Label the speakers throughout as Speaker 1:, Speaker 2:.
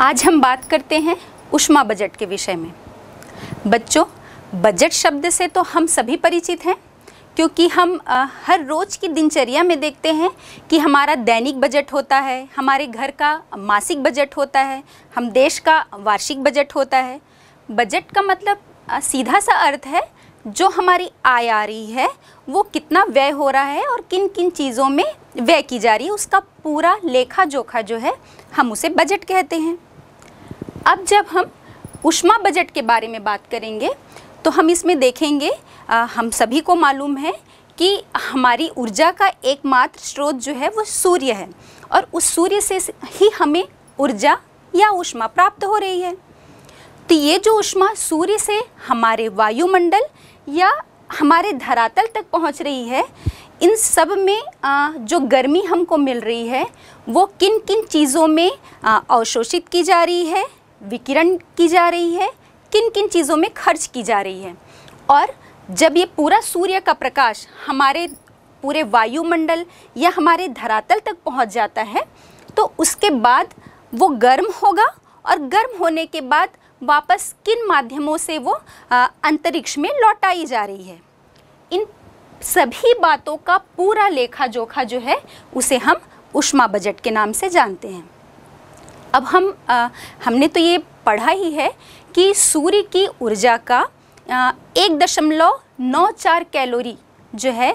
Speaker 1: आज हम बात करते हैं उष्मा बजट के विषय में बच्चों बजट शब्द से तो हम सभी परिचित हैं क्योंकि हम आ, हर रोज़ की दिनचर्या में देखते हैं कि हमारा दैनिक बजट होता है हमारे घर का मासिक बजट होता है हम देश का वार्षिक बजट होता है बजट का मतलब आ, सीधा सा अर्थ है जो हमारी आय आ रही है वो कितना व्यय हो रहा है और किन किन चीज़ों में व्यय की जा रही है उसका पूरा लेखा जोखा जो है हम उसे बजट कहते हैं अब जब हम उष्मा बजट के बारे में बात करेंगे तो हम इसमें देखेंगे आ, हम सभी को मालूम है कि हमारी ऊर्जा का एकमात्र स्रोत जो है वो सूर्य है और उस सूर्य से ही हमें ऊर्जा या उष्मा प्राप्त हो रही है तो ये जो उष्मा सूर्य से हमारे वायुमंडल या हमारे धरातल तक पहुंच रही है इन सब में आ, जो गर्मी हमको मिल रही है वो किन किन चीज़ों में अवशोषित की जा रही है विकिरण की जा रही है किन किन चीज़ों में खर्च की जा रही है और जब ये पूरा सूर्य का प्रकाश हमारे पूरे वायुमंडल या हमारे धरातल तक पहुंच जाता है तो उसके बाद वो गर्म होगा और गर्म होने के बाद वापस किन माध्यमों से वो अंतरिक्ष में लौटाई जा रही है इन सभी बातों का पूरा लेखा जोखा जो है उसे हम उष्मा बजट के नाम से जानते हैं अब हम आ, हमने तो ये पढ़ा ही है कि सूर्य की ऊर्जा का आ, एक दशमलव नौ चार कैलोरी जो है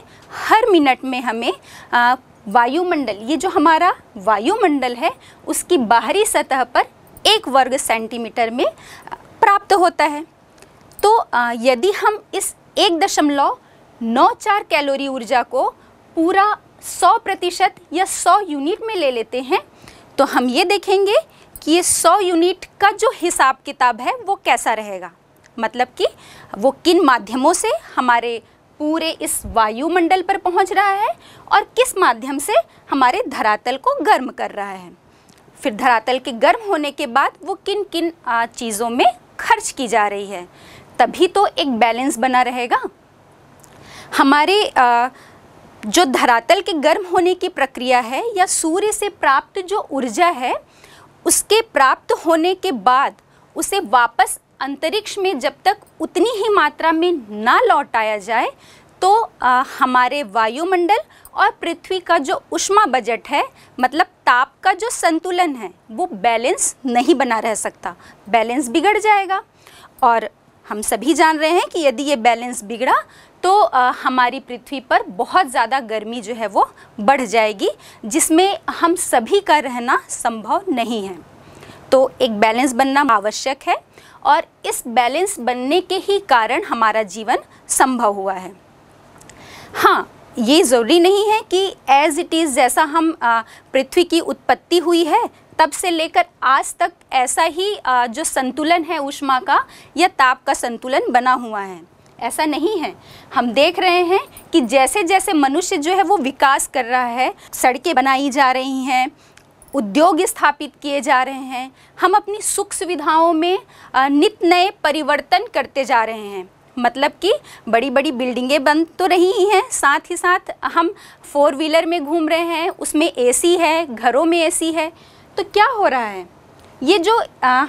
Speaker 1: हर मिनट में हमें आ, वायुमंडल ये जो हमारा वायुमंडल है उसकी बाहरी सतह पर एक वर्ग सेंटीमीटर में प्राप्त होता है तो यदि हम इस एक दशमलव नौ चार कैलोरी ऊर्जा को पूरा सौ प्रतिशत या सौ यूनिट में ले लेते हैं तो हम ये देखेंगे कि ये सौ यूनिट का जो हिसाब किताब है वो कैसा रहेगा मतलब कि वो किन माध्यमों से हमारे पूरे इस वायुमंडल पर पहुंच रहा है और किस माध्यम से हमारे धरातल को गर्म कर रहा है फिर धरातल के गर्म होने के बाद वो किन किन चीज़ों में खर्च की जा रही है तभी तो एक बैलेंस बना रहेगा हमारे आ, जो धरातल के गर्म होने की प्रक्रिया है या सूर्य से प्राप्त जो ऊर्जा है उसके प्राप्त होने के बाद उसे वापस अंतरिक्ष में जब तक उतनी ही मात्रा में ना लौटाया जाए तो आ, हमारे वायुमंडल और पृथ्वी का जो उष्मा बजट है मतलब ताप का जो संतुलन है वो बैलेंस नहीं बना रह सकता बैलेंस बिगड़ जाएगा और हम सभी जान रहे हैं कि यदि ये बैलेंस बिगड़ा तो आ, हमारी पृथ्वी पर बहुत ज़्यादा गर्मी जो है वो बढ़ जाएगी जिसमें हम सभी का रहना संभव नहीं है तो एक बैलेंस बनना आवश्यक है और इस बैलेंस बनने के ही कारण हमारा जीवन संभव हुआ है हाँ ये ज़रूरी नहीं है कि एज़ इट इज़ जैसा हम पृथ्वी की उत्पत्ति हुई है तब से लेकर आज तक ऐसा ही आ, जो संतुलन है ऊष्मा का या ताप का संतुलन बना हुआ है ऐसा नहीं है हम देख रहे हैं कि जैसे जैसे मनुष्य जो है वो विकास कर रहा है सड़कें बनाई जा रही हैं उद्योग स्थापित किए जा रहे हैं हम अपनी सुख सुविधाओं में नित नए परिवर्तन करते जा रहे हैं मतलब कि बड़ी बड़ी बिल्डिंगें बन तो रही ही हैं साथ ही साथ हम फोर व्हीलर में घूम रहे हैं उसमें एसी है घरों में एसी है तो क्या हो रहा है ये जो आ,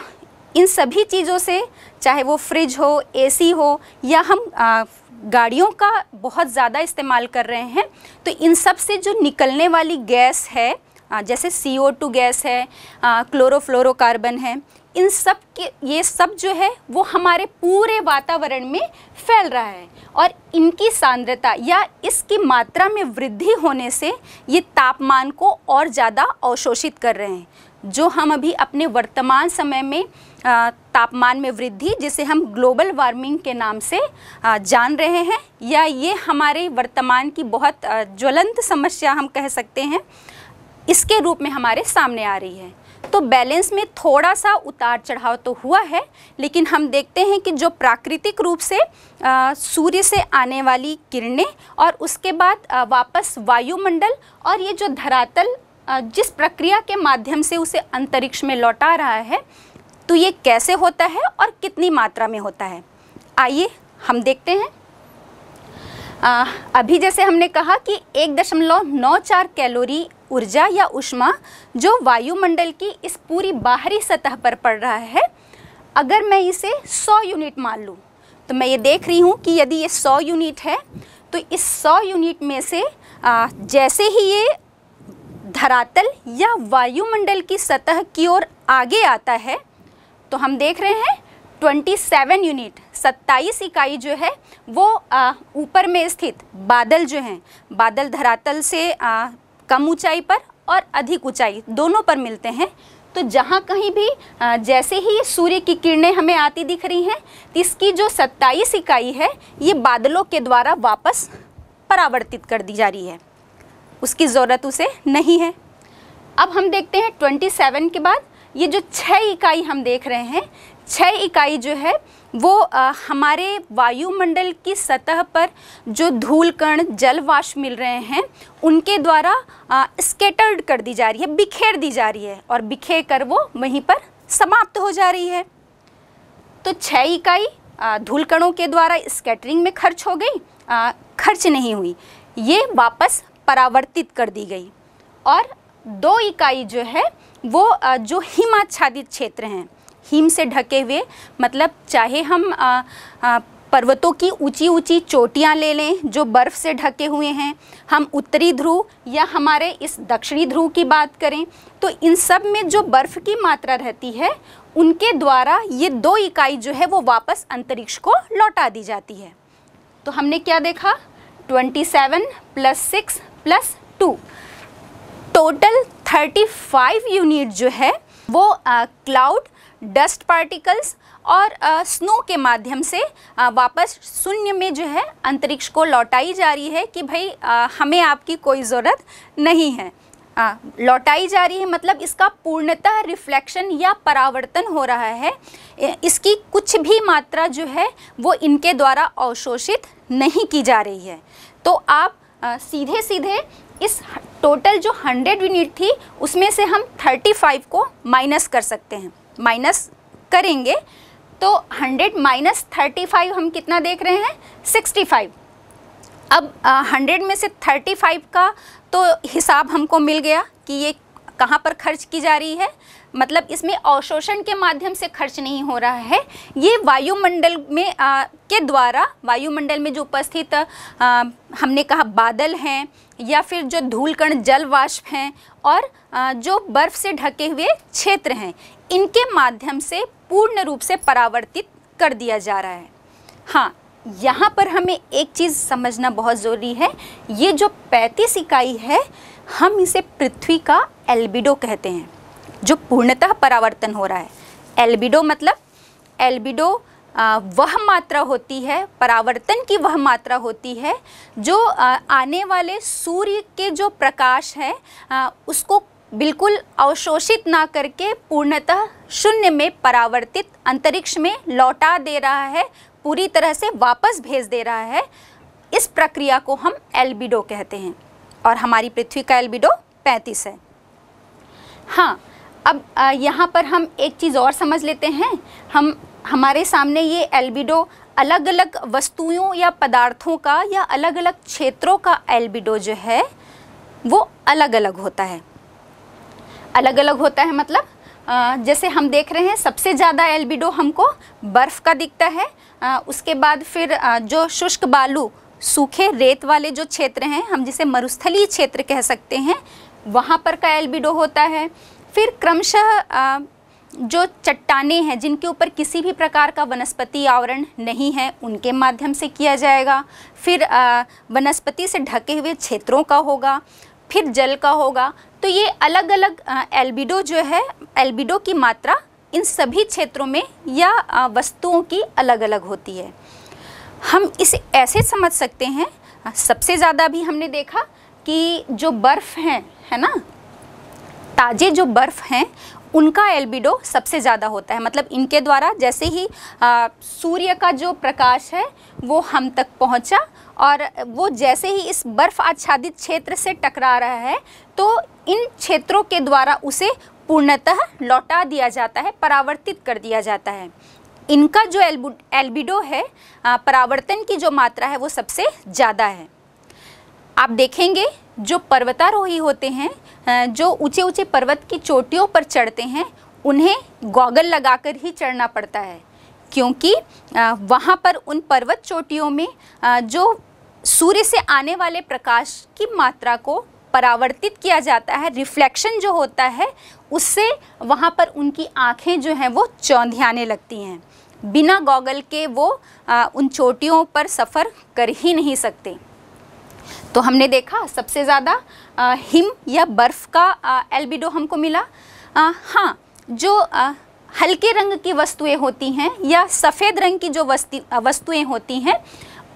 Speaker 1: इन सभी चीज़ों से चाहे वो फ्रिज हो एसी हो या हम आ, गाड़ियों का बहुत ज़्यादा इस्तेमाल कर रहे हैं तो इन सब से जो निकलने वाली गैस है जैसे सी गैस है क्लोरोफ्लोरोकार्बन है इन सब के ये सब जो है वो हमारे पूरे वातावरण में फैल रहा है और इनकी सांद्रता या इसकी मात्रा में वृद्धि होने से ये तापमान को और ज़्यादा अवशोषित कर रहे हैं जो हम अभी अपने वर्तमान समय में तापमान में वृद्धि जिसे हम ग्लोबल वार्मिंग के नाम से जान रहे हैं या ये हमारे वर्तमान की बहुत ज्वलंत समस्या हम कह सकते हैं इसके रूप में हमारे सामने आ रही है तो बैलेंस में थोड़ा सा उतार चढ़ाव तो हुआ है लेकिन हम देखते हैं कि जो प्राकृतिक रूप से सूर्य से आने वाली किरणें और उसके बाद आ, वापस वायुमंडल और ये जो धरातल आ, जिस प्रक्रिया के माध्यम से उसे अंतरिक्ष में लौटा रहा है तो ये कैसे होता है और कितनी मात्रा में होता है आइए हम देखते हैं आ, अभी जैसे हमने कहा कि एक दशमलव नौ चार कैलोरी ऊर्जा या उष्मा जो वायुमंडल की इस पूरी बाहरी सतह पर पड़ रहा है अगर मैं इसे 100 यूनिट मान लूँ तो मैं ये देख रही हूँ कि यदि ये 100 यूनिट है तो इस 100 यूनिट में से आ, जैसे ही ये धरातल या वायुमंडल की सतह की ओर आगे आता है तो हम देख रहे हैं 27 यूनिट 27 इकाई जो है वो ऊपर में स्थित बादल जो हैं बादल धरातल से आ, कम ऊंचाई पर और अधिक ऊंचाई दोनों पर मिलते हैं तो जहाँ कहीं भी जैसे ही सूर्य की किरणें हमें आती दिख रही हैं इसकी जो 27 इकाई है ये बादलों के द्वारा वापस परावर्तित कर दी जा रही है उसकी ज़रूरत उसे नहीं है अब हम देखते हैं 27 के बाद ये जो छः इकाई हम देख रहे हैं छः इकाई जो है वो आ, हमारे वायुमंडल की सतह पर जो धूल कण जल वाष्प मिल रहे हैं उनके द्वारा स्केटर्ड कर दी जा रही है बिखेर दी जा रही है और बिखेर कर वो वहीं पर समाप्त हो जा रही है तो छः इकाई धूल कणों के द्वारा स्केटरिंग में खर्च हो गई आ, खर्च नहीं हुई ये वापस परावर्तित कर दी गई और दो इकाई जो है वो जो हिमाच्छादित क्षेत्र हैं हिम से ढके हुए मतलब चाहे हम आ, आ, पर्वतों की ऊंची ऊंची चोटियां ले लें जो बर्फ़ से ढके हुए हैं हम उत्तरी ध्रुव या हमारे इस दक्षिणी ध्रुव की बात करें तो इन सब में जो बर्फ़ की मात्रा रहती है उनके द्वारा ये दो इकाई जो है वो वापस अंतरिक्ष को लौटा दी जाती है तो हमने क्या देखा 27 seven plus six plus two total 35 unit जो है वो क्लाउड डस्ट पार्टिकल्स और स्नो के माध्यम से वापस शून्य में जो है अंतरिक्ष को लौटाई जा रही है कि भाई हमें आपकी कोई ज़रूरत नहीं है लौटाई जा रही है मतलब इसका पूर्णतः रिफ्लेक्शन या परावर्तन हो रहा है इसकी कुछ भी मात्रा जो है वो इनके द्वारा अवशोषित नहीं की जा रही है तो आप सीधे सीधे इस टोटल जो 100 यूनिट थी उसमें से हम 35 को माइनस कर सकते हैं माइनस करेंगे तो 100 माइनस 35 हम कितना देख रहे हैं 65 अब आ, 100 में से 35 का तो हिसाब हमको मिल गया कि ये कहाँ पर खर्च की जा रही है मतलब इसमें अवशोषण के माध्यम से खर्च नहीं हो रहा है ये वायुमंडल में आ, के द्वारा वायुमंडल में जो उपस्थित हमने कहा बादल हैं या फिर जो धूलकण जल वाष्प हैं और आ, जो बर्फ से ढके हुए क्षेत्र हैं इनके माध्यम से पूर्ण रूप से परावर्तित कर दिया जा रहा है हाँ यहाँ पर हमें एक चीज़ समझना बहुत ज़रूरी है ये जो पैंतीस इकाई है हम इसे पृथ्वी का एल्बिडो कहते हैं जो पूर्णतः परावर्तन हो रहा है एल्बिडो मतलब एल्बिडो वह मात्रा होती है परावर्तन की वह मात्रा होती है जो आने वाले सूर्य के जो प्रकाश है उसको बिल्कुल अवशोषित ना करके पूर्णतः शून्य में परावर्तित अंतरिक्ष में लौटा दे रहा है पूरी तरह से वापस भेज दे रहा है इस प्रक्रिया को हम एल्बिडो कहते हैं और हमारी पृथ्वी का एल्बिडो 35 है हाँ अब यहाँ पर हम एक चीज़ और समझ लेते हैं हम हमारे सामने ये एल्बिडो अलग अलग वस्तुओं या पदार्थों का या अलग अलग क्षेत्रों का एल्बिडो जो है वो अलग अलग होता है अलग अलग होता है मतलब जैसे हम देख रहे हैं सबसे ज़्यादा एल्बिडो हमको बर्फ़ का दिखता है उसके बाद फिर जो शुष्क बालू सूखे रेत वाले जो क्षेत्र हैं हम जिसे मरुस्थलीय क्षेत्र कह सकते हैं वहाँ पर का एल्बिडो होता है फिर क्रमशः जो चट्टाने हैं जिनके ऊपर किसी भी प्रकार का वनस्पति आवरण नहीं है उनके माध्यम से किया जाएगा फिर वनस्पति से ढके हुए क्षेत्रों का होगा फिर जल का होगा तो ये अलग अलग एल्बिडो जो है एल्बिडो की मात्रा इन सभी क्षेत्रों में या वस्तुओं की अलग अलग होती है हम इसे ऐसे समझ सकते हैं सबसे ज़्यादा भी हमने देखा कि जो बर्फ़ हैं है ना ताज़े जो बर्फ़ हैं उनका एल्बिडो सबसे ज़्यादा होता है मतलब इनके द्वारा जैसे ही आ, सूर्य का जो प्रकाश है वो हम तक पहुंचा और वो जैसे ही इस बर्फ़ आच्छादित क्षेत्र से टकरा रहा है तो इन क्षेत्रों के द्वारा उसे पूर्णतः लौटा दिया जाता है परावर्तित कर दिया जाता है इनका जो एल्बिडो है परावर्तन की जो मात्रा है वो सबसे ज़्यादा है आप देखेंगे जो पर्वतारोही होते हैं जो ऊंचे ऊंचे पर्वत की चोटियों पर चढ़ते हैं उन्हें गॉगल लगाकर ही चढ़ना पड़ता है क्योंकि वहाँ पर उन पर्वत चोटियों में जो सूर्य से आने वाले प्रकाश की मात्रा को परावर्तित किया जाता है रिफ्लेक्शन जो होता है उससे वहाँ पर उनकी आँखें जो हैं वो चौंधियाने लगती हैं बिना गॉगल के वो आ, उन चोटियों पर सफ़र कर ही नहीं सकते तो हमने देखा सबसे ज़्यादा हिम या बर्फ़ का एल्बिडो हमको मिला आ, हाँ जो आ, हल्के रंग की वस्तुएं होती हैं या सफ़ेद रंग की जो वस्ती वस्तुएं होती हैं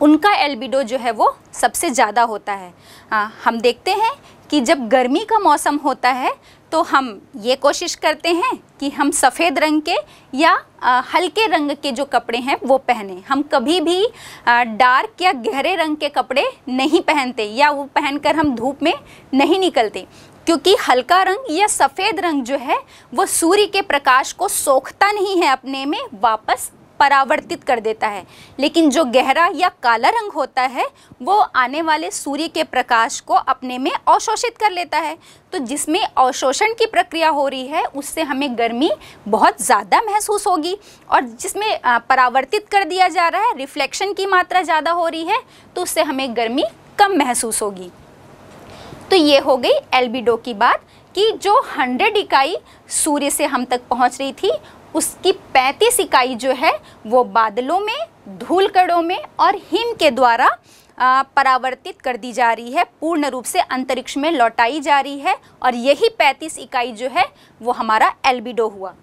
Speaker 1: उनका एल्बिडो जो है वो सबसे ज़्यादा होता है आ, हम देखते हैं कि जब गर्मी का मौसम होता है तो हम ये कोशिश करते हैं कि हम सफ़ेद रंग के या आ, हल्के रंग के जो कपड़े हैं वो पहने हम कभी भी आ, डार्क या गहरे रंग के कपड़े नहीं पहनते या वो पहनकर हम धूप में नहीं निकलते क्योंकि हल्का रंग या सफ़ेद रंग जो है वो सूर्य के प्रकाश को सोखता नहीं है अपने में वापस परावर्तित कर देता है लेकिन जो गहरा या काला रंग होता है वो आने वाले सूर्य के प्रकाश को अपने में अवशोषित कर लेता है तो जिसमें अवशोषण की प्रक्रिया हो रही है उससे हमें गर्मी बहुत ज़्यादा महसूस होगी और जिसमें परावर्तित कर दिया जा रहा है रिफ्लेक्शन की मात्रा ज़्यादा हो रही है तो उससे हमें गर्मी कम महसूस होगी तो ये हो गई एल्बिडो की बात कि जो 100 इकाई सूर्य से हम तक पहुंच रही थी उसकी पैंतीस इकाई जो है वो बादलों में धूलकड़ों में और हिम के द्वारा परावर्तित कर दी जा रही है पूर्ण रूप से अंतरिक्ष में लौटाई जा रही है और यही पैंतीस इकाई जो है वो हमारा एल्बिडो हुआ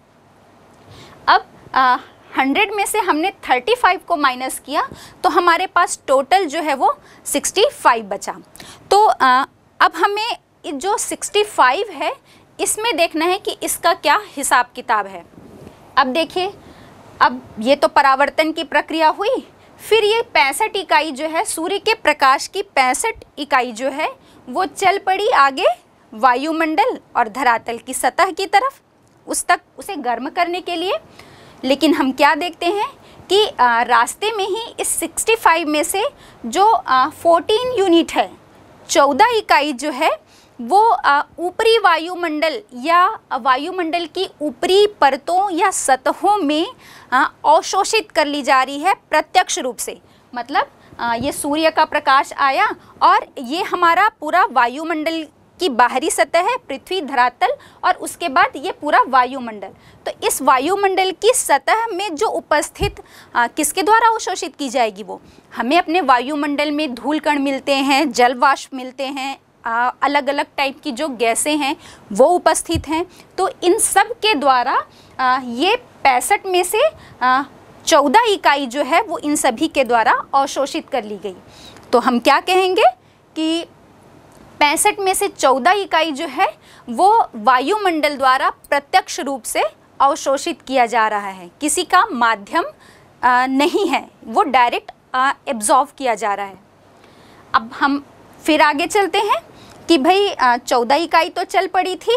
Speaker 1: अब आ, हंड्रेड में से हमने थर्टी फाइव को माइनस किया तो हमारे पास टोटल जो है वो सिक्सटी फाइव बचा तो आ, अब हमें जो सिक्सटी फाइव है इसमें देखना है कि इसका क्या हिसाब किताब है अब देखिए अब ये तो परावर्तन की प्रक्रिया हुई फिर ये पैंसठ इकाई जो है सूर्य के प्रकाश की पैंसठ इकाई जो है वो चल पड़ी आगे वायुमंडल और धरातल की सतह की तरफ उस तक उसे गर्म करने के लिए लेकिन हम क्या देखते हैं कि रास्ते में ही इस 65 में से जो 14 यूनिट है 14 इकाई जो है वो ऊपरी वायुमंडल या वायुमंडल की ऊपरी परतों या सतहों में अवशोषित कर ली जा रही है प्रत्यक्ष रूप से मतलब ये सूर्य का प्रकाश आया और ये हमारा पूरा वायुमंडल की बाहरी सतह है पृथ्वी धरातल और उसके बाद ये पूरा वायुमंडल तो इस वायुमंडल की सतह में जो उपस्थित आ, किसके द्वारा अवशोषित की जाएगी वो हमें अपने वायुमंडल में धूल कण मिलते हैं जल वाष्प मिलते हैं अलग अलग टाइप की जो गैसें हैं वो उपस्थित हैं तो इन सब के द्वारा आ, ये पैंसठ में से चौदह इकाई जो है वो इन सभी के द्वारा अवशोषित कर ली गई तो हम क्या कहेंगे कि पैंसठ में से चौदह इकाई जो है वो वायुमंडल द्वारा प्रत्यक्ष रूप से अवशोषित किया जा रहा है किसी का माध्यम नहीं है वो डायरेक्ट एब्जॉर्व किया जा रहा है अब हम फिर आगे चलते हैं कि भाई चौदह इकाई तो चल पड़ी थी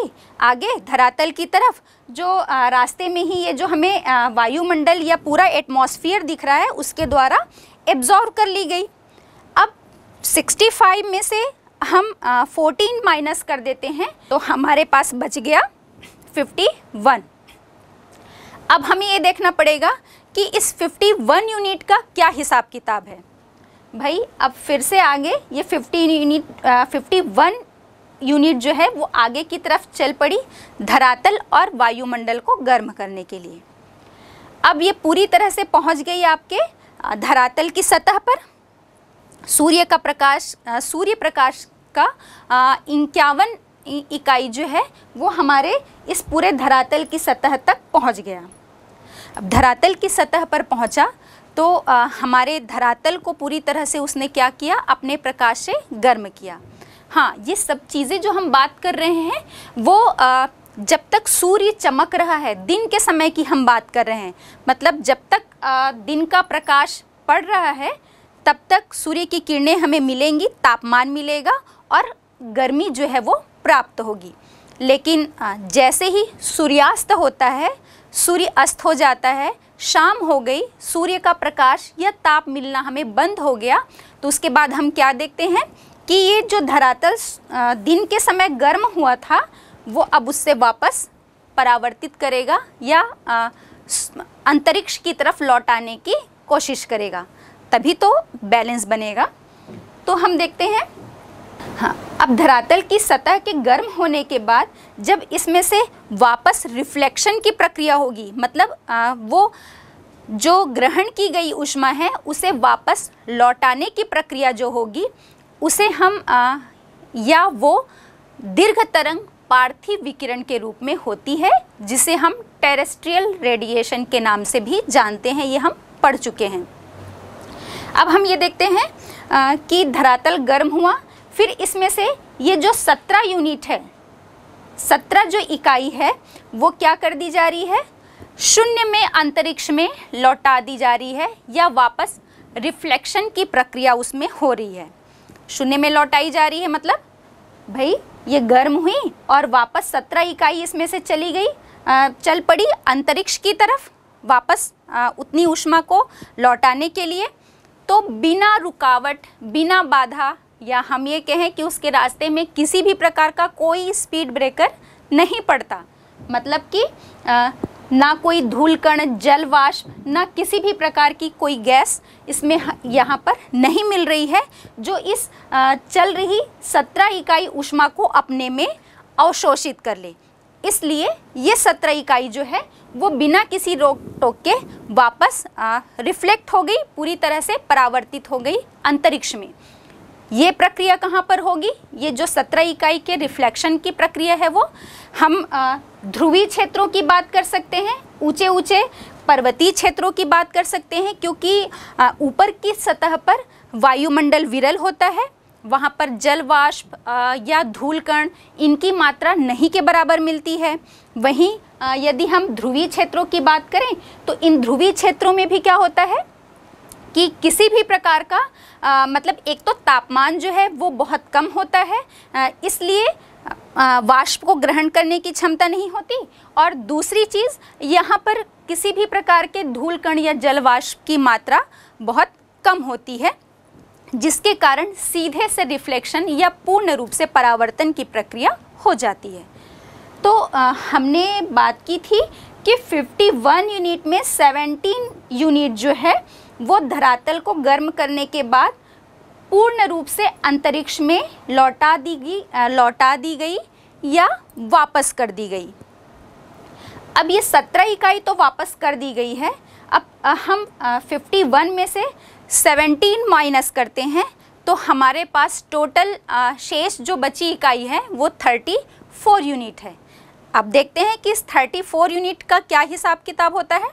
Speaker 1: आगे धरातल की तरफ जो रास्ते में ही ये जो हमें वायुमंडल या पूरा एटमॉस्फेयर दिख रहा है उसके द्वारा एब्जॉर्व कर ली गई अब 65 में से हम फोर्टीन 14 माइनस कर देते हैं तो हमारे पास बच गया 51 अब हमें ये देखना पड़ेगा कि इस 51 यूनिट का क्या हिसाब किताब है भाई अब फिर से आगे ये fifty unit fifty one unit जो है वो आगे की तरफ चल पड़ी धरातल और वायुमंडल को गर्म करने के लिए अब ये पूरी तरह से पहुंच गई आपके धरातल की सतह पर सूर्य का प्रकाश सूर्य प्रकाश का इक्यावन इकाई जो है वो हमारे इस पूरे धरातल की सतह तक पहुंच गया अब धरातल की सतह पर पहुंचा तो आ, हमारे धरातल को पूरी तरह से उसने क्या किया अपने प्रकाश से गर्म किया हाँ ये सब चीज़ें जो हम बात कर रहे हैं वो आ, जब तक सूर्य चमक रहा है दिन के समय की हम बात कर रहे हैं मतलब जब तक आ, दिन का प्रकाश पड़ रहा है तब तक सूर्य की किरणें हमें मिलेंगी तापमान मिलेगा और गर्मी जो है वो प्राप्त होगी लेकिन जैसे ही सूर्यास्त होता है सूर्य अस्त हो जाता है शाम हो गई सूर्य का प्रकाश या ताप मिलना हमें बंद हो गया तो उसके बाद हम क्या देखते हैं कि ये जो धरातल दिन के समय गर्म हुआ था वो अब उससे वापस परावर्तित करेगा या अंतरिक्ष की तरफ लौटाने की कोशिश करेगा तभी तो बैलेंस बनेगा तो हम देखते हैं हाँ अब धरातल की सतह के गर्म होने के बाद जब इसमें से वापस रिफ्लेक्शन की प्रक्रिया होगी मतलब आ, वो जो ग्रहण की गई उष्मा है उसे वापस लौटाने की प्रक्रिया जो होगी उसे हम आ, या वो दीर्घ तरंग पार्थिव विकिरण के रूप में होती है जिसे हम टेरेस्ट्रियल रेडिएशन के नाम से भी जानते हैं ये हम पढ़ चुके हैं अब हम ये देखते हैं आ, कि धरातल गर्म हुआ फिर इसमें से ये जो सत्रह यूनिट है सत्रह जो इकाई है वो क्या कर दी जा रही है शून्य में अंतरिक्ष में लौटा दी जा रही है या वापस रिफ्लेक्शन की प्रक्रिया उसमें हो रही है शून्य में लौटाई जा रही है मतलब भाई ये गर्म हुई और वापस सत्रह इकाई इसमें से चली गई चल पड़ी अंतरिक्ष की तरफ वापस उतनी ऊष्मा को लौटाने के लिए तो बिना रुकावट बिना बाधा या हम ये कहें कि उसके रास्ते में किसी भी प्रकार का कोई स्पीड ब्रेकर नहीं पड़ता मतलब कि आ, ना कोई धूल कण जल वाष्प ना किसी भी प्रकार की कोई गैस इसमें यहाँ पर नहीं मिल रही है जो इस आ, चल रही सत्रह इकाई उष्मा को अपने में अवशोषित कर ले इसलिए ये सत्रह इकाई जो है वो बिना किसी रोक टोक के वापस रिफ्लेक्ट हो गई पूरी तरह से परावर्तित हो गई अंतरिक्ष में ये प्रक्रिया कहाँ पर होगी ये जो सत्रह इकाई के रिफ्लेक्शन की प्रक्रिया है वो हम ध्रुवीय क्षेत्रों की बात कर सकते हैं ऊंचे ऊंचे पर्वतीय क्षेत्रों की बात कर सकते हैं क्योंकि ऊपर की सतह पर वायुमंडल विरल होता है वहाँ पर जल वाष्प या धूल कण इनकी मात्रा नहीं के बराबर मिलती है वहीं यदि हम ध्रुवीय क्षेत्रों की बात करें तो इन ध्रुवीय क्षेत्रों में भी क्या होता है कि किसी भी प्रकार का आ, मतलब एक तो तापमान जो है वो बहुत कम होता है इसलिए वाष्प को ग्रहण करने की क्षमता नहीं होती और दूसरी चीज़ यहाँ पर किसी भी प्रकार के धूल कण या जल वाष्प की मात्रा बहुत कम होती है जिसके कारण सीधे से रिफ्लेक्शन या पूर्ण रूप से परावर्तन की प्रक्रिया हो जाती है तो आ, हमने बात की थी कि 51 यूनिट में 17 यूनिट जो है वो धरातल को गर्म करने के बाद पूर्ण रूप से अंतरिक्ष में लौटा दी गई लौटा दी गई या वापस कर दी गई अब ये सत्रह इकाई तो वापस कर दी गई है अब हम फिफ्टी वन में से सेवनटीन माइनस करते हैं तो हमारे पास टोटल शेष जो बची इकाई है वो थर्टी फोर यूनिट है अब देखते हैं कि इस थर्टी फोर यूनिट का क्या हिसाब किताब होता है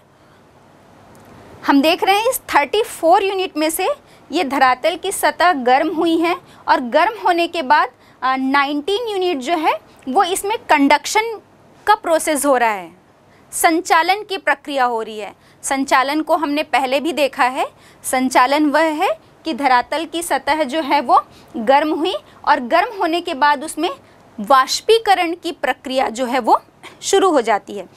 Speaker 1: हम देख रहे हैं इस 34 यूनिट में से ये धरातल की सतह गर्म हुई है और गर्म होने के बाद आ, 19 यूनिट जो है वो इसमें कंडक्शन का प्रोसेस हो रहा है संचालन की प्रक्रिया हो रही है संचालन को हमने पहले भी देखा है संचालन वह है कि धरातल की सतह जो है वो गर्म हुई और गर्म होने के बाद उसमें वाष्पीकरण की प्रक्रिया जो है वो शुरू हो जाती है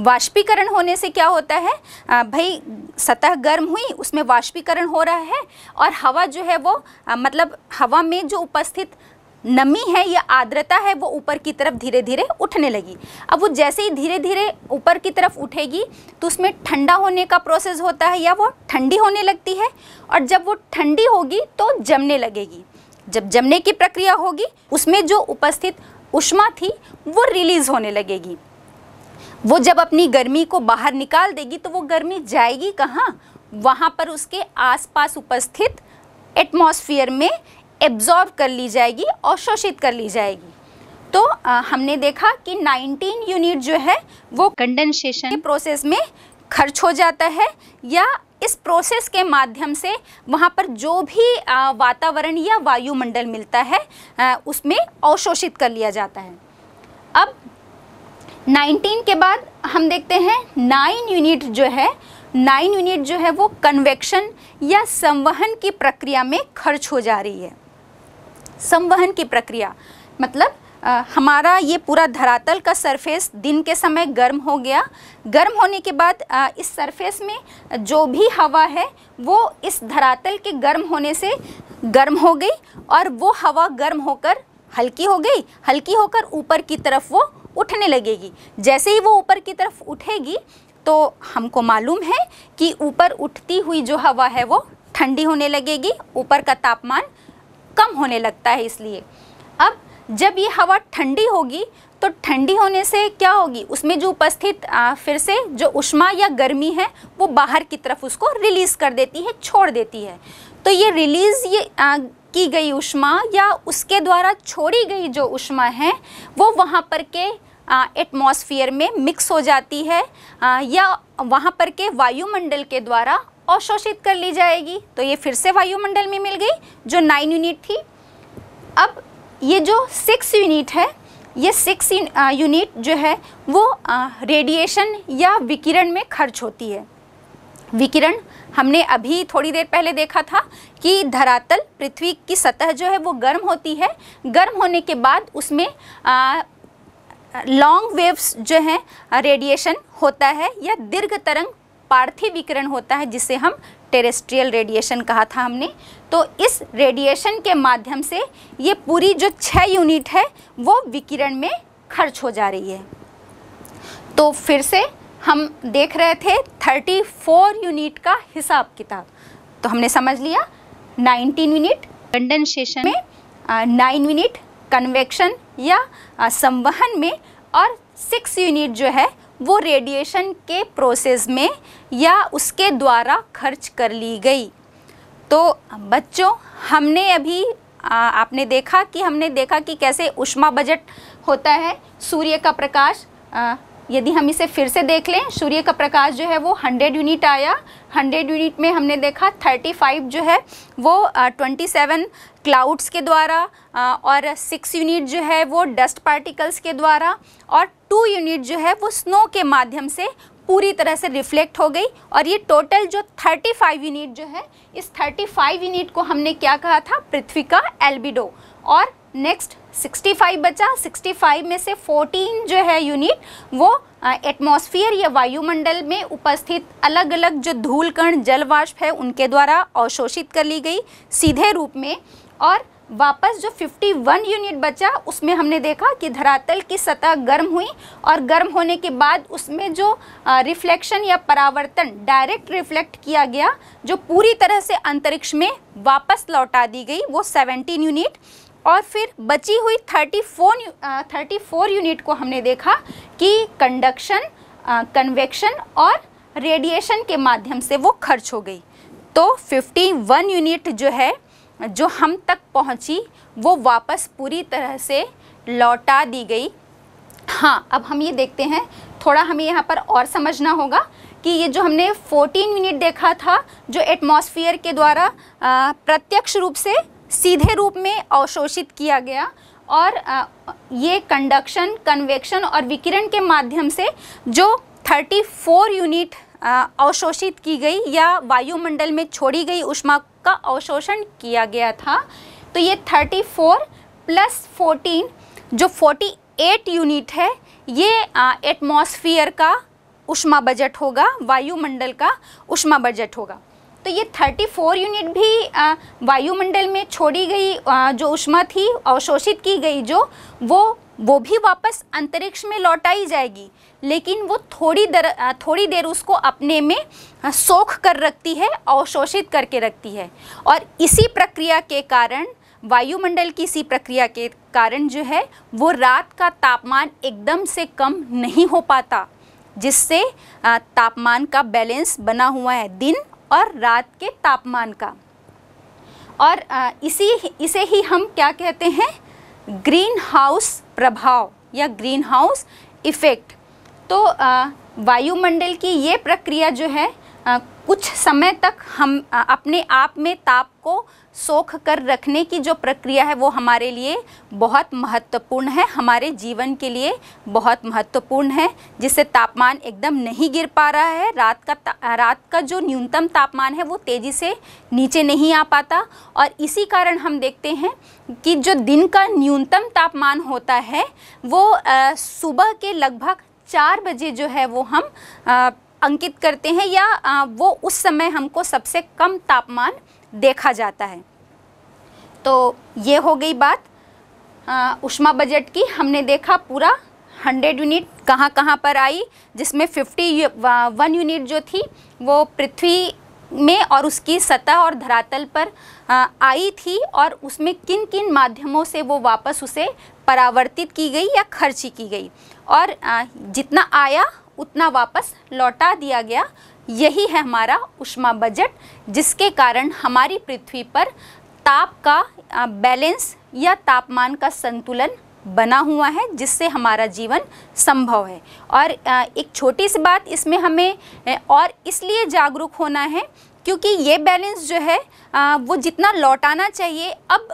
Speaker 1: वाष्पीकरण होने से क्या होता है आ, भाई सतह गर्म हुई उसमें वाष्पीकरण हो रहा है और हवा जो है वो आ, मतलब हवा में जो उपस्थित नमी है या आर्द्रता है वो ऊपर की तरफ धीरे धीरे उठने लगी अब वो जैसे ही धीरे धीरे ऊपर की तरफ उठेगी तो उसमें ठंडा होने का प्रोसेस होता है या वो ठंडी होने लगती है और जब वो ठंडी होगी तो जमने लगेगी जब जमने की प्रक्रिया होगी उसमें जो उपस्थित उष्मा थी वो रिलीज़ होने लगेगी वो जब अपनी गर्मी को बाहर निकाल देगी तो वो गर्मी जाएगी कहाँ वहाँ पर उसके आसपास उपस्थित एटमॉस्फेयर में एब्जॉर्ब कर ली जाएगी और शोषित कर ली जाएगी तो आ, हमने देखा कि 19 यूनिट जो है वो कंडेंसेशन के प्रोसेस में खर्च हो जाता है या इस प्रोसेस के माध्यम से वहाँ पर जो भी वातावरण या वायुमंडल मिलता है आ, उसमें अवशोषित कर लिया जाता है अब नाइनटीन के बाद हम देखते हैं नाइन यूनिट जो है नाइन यूनिट जो है वो कन्वेक्शन या संवहन की प्रक्रिया में खर्च हो जा रही है संवहन की प्रक्रिया मतलब आ, हमारा ये पूरा धरातल का सरफेस दिन के समय गर्म हो गया गर्म होने के बाद आ, इस सरफेस में जो भी हवा है वो इस धरातल के गर्म होने से गर्म हो गई और वो हवा गर्म होकर हल्की हो गई हल्की होकर ऊपर की तरफ वो उठने लगेगी जैसे ही वो ऊपर की तरफ उठेगी तो हमको मालूम है कि ऊपर उठती हुई जो हवा है वो ठंडी होने लगेगी ऊपर का तापमान कम होने लगता है इसलिए अब जब ये हवा ठंडी होगी तो ठंडी होने से क्या होगी उसमें जो उपस्थित फिर से जो उष्मा या गर्मी है वो बाहर की तरफ उसको रिलीज़ कर देती है छोड़ देती है तो ये रिलीज़ ये आ, की गई उष्मा या उसके द्वारा छोड़ी गई जो उष्मा है वो वहाँ पर के एटमॉस्फेयर में मिक्स हो जाती है आ, या वहाँ पर के वायुमंडल के द्वारा अवशोषित कर ली जाएगी तो ये फिर से वायुमंडल में मिल गई जो नाइन यूनिट थी अब ये जो सिक्स यूनिट है ये सिक्स यूनिट जो है वो रेडिएशन या विकिरण में खर्च होती है विकिरण हमने अभी थोड़ी देर पहले देखा था कि धरातल पृथ्वी की सतह जो है वो गर्म होती है गर्म होने के बाद उसमें लॉन्ग वेव्स जो हैं रेडिएशन होता है या दीर्घ तरंग पार्थिव विकिरण होता है जिसे हम टेरेस्ट्रियल रेडिएशन कहा था हमने तो इस रेडिएशन के माध्यम से ये पूरी जो छः यूनिट है वो विकिरण में खर्च हो जा रही है तो फिर से हम देख रहे थे 34 यूनिट का हिसाब किताब तो हमने समझ लिया 19 यूनिट कंडेंसेशन में नाइन यूनिट कन्वेक्शन या संवहन में और सिक्स यूनिट जो है वो रेडिएशन के प्रोसेस में या उसके द्वारा खर्च कर ली गई तो बच्चों हमने अभी आ, आपने देखा कि हमने देखा कि कैसे उष्मा बजट होता है सूर्य का प्रकाश आ, यदि हम इसे फिर से देख लें सूर्य का प्रकाश जो है वो 100 यूनिट आया 100 यूनिट में हमने देखा 35 जो है वो आ, 27 क्लाउड्स के द्वारा और सिक्स यूनिट जो है वो डस्ट पार्टिकल्स के द्वारा और टू यूनिट जो है वो स्नो के माध्यम से पूरी तरह से रिफ्लेक्ट हो गई और ये टोटल जो 35 यूनिट जो है इस 35 यूनिट को हमने क्या कहा था पृथ्वी का एल्बिडो और नेक्स्ट 65 बचा 65 में से 14 जो है यूनिट वो एटमॉस्फेयर या वायुमंडल में उपस्थित अलग अलग जो धूल कण जलवाष्प है उनके द्वारा अवशोषित कर ली गई सीधे रूप में और वापस जो 51 यूनिट बचा उसमें हमने देखा कि धरातल की सतह गर्म हुई और गर्म होने के बाद उसमें जो रिफ्लेक्शन या परावर्तन डायरेक्ट रिफ्लेक्ट किया गया जो पूरी तरह से अंतरिक्ष में वापस लौटा दी गई वो 17 यूनिट और फिर बची हुई 34 34 यूनिट को हमने देखा कि कंडक्शन कन्वेक्शन और रेडिएशन के माध्यम से वो खर्च हो गई तो 51 यूनिट जो है जो हम तक पहुंची वो वापस पूरी तरह से लौटा दी गई हाँ अब हम ये देखते हैं थोड़ा हमें यहाँ पर और समझना होगा कि ये जो हमने 14 मिनट देखा था जो एटमॉस्फेयर के द्वारा प्रत्यक्ष रूप से सीधे रूप में अवशोषित किया गया और आ, ये कंडक्शन कन्वेक्शन और विकिरण के माध्यम से जो 34 यूनिट अवशोषित की गई या वायुमंडल में छोड़ी गई उष्मा का अवशोषण किया गया था तो ये 34 प्लस 14 जो 48 यूनिट है ये एटमॉस्फेयर का उष्मा बजट होगा वायुमंडल का उष्मा बजट होगा तो ये 34 यूनिट भी वायुमंडल में छोड़ी गई आ, जो उष्मा थी अवशोषित की गई जो वो वो भी वापस अंतरिक्ष में लौटाई जाएगी लेकिन वो थोड़ी दर थोड़ी देर उसको अपने में सोख कर रखती है अवशोषित करके रखती है और इसी प्रक्रिया के कारण वायुमंडल की इसी प्रक्रिया के कारण जो है वो रात का तापमान एकदम से कम नहीं हो पाता जिससे तापमान का बैलेंस बना हुआ है दिन और रात के तापमान का और इसी इसे ही हम क्या कहते हैं ग्रीन हाउस प्रभाव या ग्रीन हाउस इफ़ेक्ट तो वायुमंडल की ये प्रक्रिया जो है आ, कुछ समय तक हम आ, अपने आप में ताप को सोख कर रखने की जो प्रक्रिया है वो हमारे लिए बहुत महत्वपूर्ण है हमारे जीवन के लिए बहुत महत्वपूर्ण है जिससे तापमान एकदम नहीं गिर पा रहा है रात का रात का जो न्यूनतम तापमान है वो तेज़ी से नीचे नहीं आ पाता और इसी कारण हम देखते हैं कि जो दिन का न्यूनतम तापमान होता है वो सुबह के लगभग चार बजे जो है वो हम आ, अंकित करते हैं या वो उस समय हमको सबसे कम तापमान देखा जाता है तो ये हो गई बात उष्मा बजट की हमने देखा पूरा हंड्रेड यूनिट कहाँ कहाँ पर आई जिसमें फिफ्टी वन यूनिट जो थी वो पृथ्वी में और उसकी सतह और धरातल पर आई थी और उसमें किन किन माध्यमों से वो वापस उसे परावर्तित की गई या खर्ची की गई और जितना आया उतना वापस लौटा दिया गया यही है हमारा उष्मा बजट जिसके कारण हमारी पृथ्वी पर ताप का बैलेंस या तापमान का संतुलन बना हुआ है जिससे हमारा जीवन संभव है और एक छोटी सी बात इसमें हमें और इसलिए जागरूक होना है क्योंकि ये बैलेंस जो है वो जितना लौटाना चाहिए अब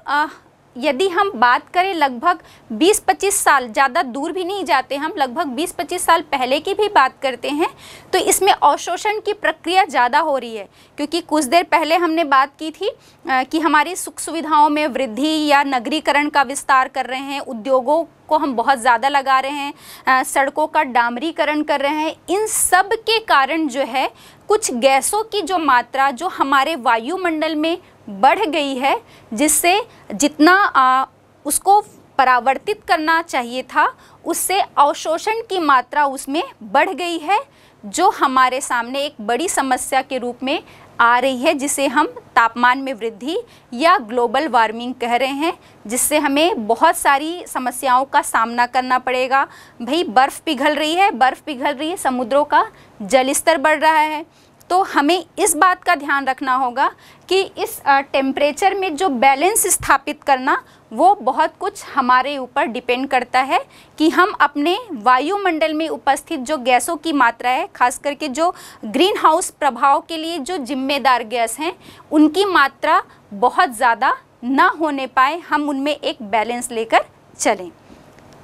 Speaker 1: यदि हम बात करें लगभग 20-25 साल ज़्यादा दूर भी नहीं जाते हम लगभग 20-25 साल पहले की भी बात करते हैं तो इसमें अवशोषण की प्रक्रिया ज़्यादा हो रही है क्योंकि कुछ देर पहले हमने बात की थी आ, कि हमारी सुख सुविधाओं में वृद्धि या नगरीकरण का विस्तार कर रहे हैं उद्योगों को हम बहुत ज़्यादा लगा रहे हैं आ, सड़कों का डामरीकरण कर रहे हैं इन सब के कारण जो है कुछ गैसों की जो मात्रा जो हमारे वायुमंडल में बढ़ गई है जिससे जितना आ, उसको परावर्तित करना चाहिए था उससे अवशोषण की मात्रा उसमें बढ़ गई है जो हमारे सामने एक बड़ी समस्या के रूप में आ रही है जिसे हम तापमान में वृद्धि या ग्लोबल वार्मिंग कह रहे हैं जिससे हमें बहुत सारी समस्याओं का सामना करना पड़ेगा भाई बर्फ़ पिघल रही है बर्फ़ पिघल रही है समुद्रों का जल स्तर बढ़ रहा है तो हमें इस बात का ध्यान रखना होगा कि इस टेम्परेचर में जो बैलेंस स्थापित करना वो बहुत कुछ हमारे ऊपर डिपेंड करता है कि हम अपने वायुमंडल में उपस्थित जो गैसों की मात्रा है खास करके जो ग्रीन हाउस प्रभाव के लिए जो जिम्मेदार गैस हैं उनकी मात्रा बहुत ज़्यादा ना होने पाए हम उनमें एक बैलेंस लेकर चलें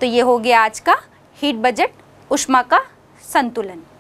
Speaker 1: तो ये हो गया आज का हीट बजट उष्मा का संतुलन